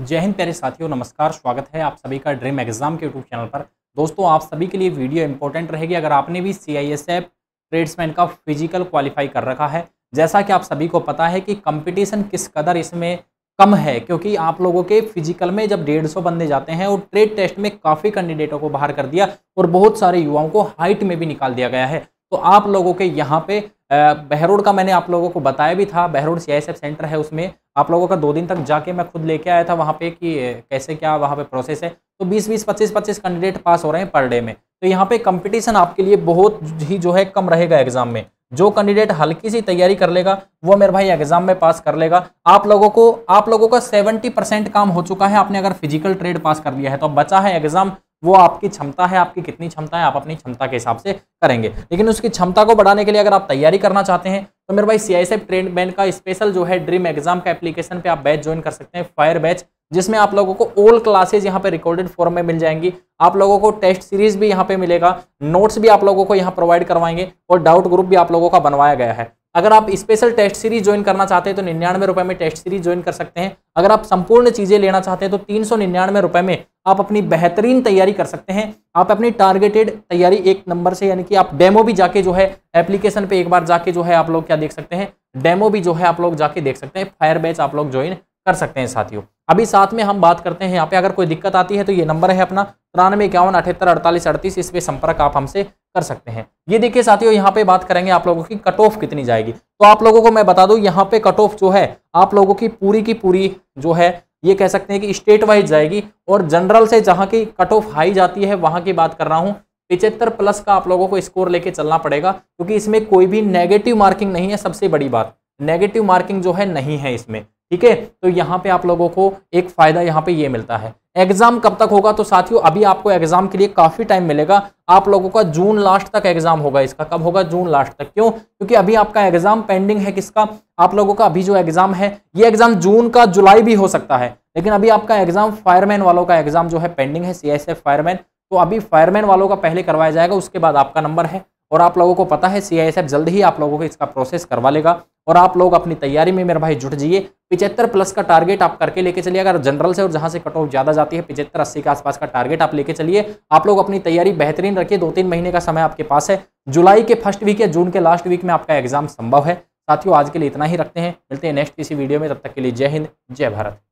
जय हिंद प्यारे साथियों नमस्कार स्वागत है आप सभी का ड्रीम एग्जाम के यूट्यूब चैनल पर दोस्तों आप सभी के लिए वीडियो इंपॉर्टेंट रहेगी अगर आपने भी C I S F tradesman का फिजिकल क्वालिफाई कर रखा है जैसा कि आप सभी को पता है कि कंपटीशन किस कदर इसमें कम है क्योंकि आप लोगों के फिजिकल में जब डेढ़ सौ बंदे जाते हैं और ट्रेड टेस्ट में काफ़ी कैंडिडेटों को बाहर कर दिया और बहुत सारे युवाओं को हाइट में भी निकाल दिया गया है तो आप लोगों के यहाँ पे बहरोड का मैंने आप लोगों को बताया भी था बहरोड सी सेंटर है उसमें आप लोगों का दो दिन तक जाके मैं खुद लेके आया था वहाँ पे कि कैसे क्या वहाँ पे प्रोसेस है तो 20 20 25 25 कैंडिडेट पास हो रहे हैं पर डे में तो यहाँ पे कंपटीशन आपके लिए बहुत ही जो है कम रहेगा एग्जाम में जो कैंडिडेट हल्की सी तैयारी कर लेगा वो मेरे भाई एग्जाम में पास कर लेगा आप लोगों को आप लोगों का सेवेंटी परसेंट काम हो चुका है आपने अगर फिजिकल ट्रेड पास कर लिया है तो बचा है एग्जाम वो आपकी क्षमता है आपकी कितनी क्षमता है आप अपनी क्षमता के हिसाब से करेंगे लेकिन उसकी क्षमता को बढ़ाने के लिए अगर आप तैयारी करना चाहते हैं तो मेरे भाई सी ट्रेंड बैंड का स्पेशल जो है ड्रीम एग्जाम का एप्लीकेशन पे आप बैच ज्वाइन कर सकते हैं फायर बैच जिसमें आप लोगों को ओल्ड क्लासेज यहाँ पे रिकॉर्डेड फॉर्म में मिल जाएंगी आप लोगों को टेस्ट सीरीज भी यहाँ पे मिलेगा नोट्स भी आप लोगों को यहाँ प्रोवाइड करवाएंगे और डाउट ग्रुप भी आप लोगों का बनवाया गया है अगर आप स्पेशल टेस्ट सीरीज ज्वाइन करना चाहते हैं तो निन्यानवे रुपए में टेस्ट सीरीज ज्वाइन कर सकते हैं अगर आप संपूर्ण चीज़ें लेना चाहते हैं तो तीन सौ निन्यानवे रुपए में आप अपनी बेहतरीन तैयारी कर सकते हैं आप अपनी टारगेटेड तैयारी एक नंबर से यानी कि आप डेमो भी जाके जो है एप्लीकेशन पे एक बार जाके जो है आप लोग क्या देख सकते हैं डेमो भी जो है आप लोग जाके देख सकते हैं फायर बैच आप लोग ज्वाइन कर सकते हैं साथियों अभी साथ में हम बात करते हैं यहाँ पे अगर कोई दिक्कत आती है तो ये नंबर है अपना तिरानवे इक्यावन अठहत्तर अड़तालीस अड़तीस इस पर संपर्क आप हमसे कर सकते हैं ये देखिए साथियों यहाँ पे बात करेंगे आप लोगों की कट ऑफ कितनी जाएगी तो आप लोगों को मैं बता दूँ यहाँ पे कट ऑफ जो है आप लोगों की पूरी की पूरी जो है ये कह सकते हैं कि स्टेट वाइज जाएगी और जनरल से जहाँ की कट ऑफ हाई जाती है वहाँ की बात कर रहा हूँ पिचहत्तर प्लस का आप लोगों को स्कोर लेके चलना पड़ेगा क्योंकि इसमें कोई भी नेगेटिव मार्किंग नहीं है सबसे बड़ी बात नेगेटिव मार्किंग जो है नहीं है इसमें ठीक है तो यहाँ पे आप लोगों को एक फ़ायदा यहाँ पे ये मिलता है एग्ज़ाम कब तक होगा तो साथियों अभी आपको एग्ज़ाम के लिए काफ़ी टाइम मिलेगा आप लोगों का जून लास्ट तक एग्ज़ाम होगा इसका कब होगा जून लास्ट तक क्यों क्योंकि अभी आपका एग्ज़ाम पेंडिंग है किसका आप लोगों का अभी जो एग्ज़ाम है ये एग्ज़ाम जून का जुलाई भी हो सकता है लेकिन अभी आपका एग्ज़ाम फायरमैन वालों का एग्ज़ाम जो है पेंडिंग है सी फायरमैन तो अभी फायरमैन वालों का पहले करवाया जाएगा उसके बाद आपका नंबर है और आप लोगों को पता है सी जल्द ही आप लोगों को इसका प्रोसेस करवा लेगा और आप लोग अपनी तैयारी में मेरे भाई जुट जाइए पिछहत्तर प्लस का टारगेट आप करके लेके चलिए अगर जनरल से और जहाँ से कट ऑफ ज़्यादा जाती है पिछहत्तर अस्सी के आसपास का टारगेट आप लेके चलिए आप लोग अपनी तैयारी बेहतरीन रखिए दो तीन महीने का समय आपके पास है जुलाई के फर्स्ट वीक या जून के लास्ट वीक में आपका एग्जाम संभव है साथियों आज के लिए इतना ही रखते हैं मिलते हैं नेक्स्ट किसी वीडियो में तब तक के लिए जय हिंद जय भारत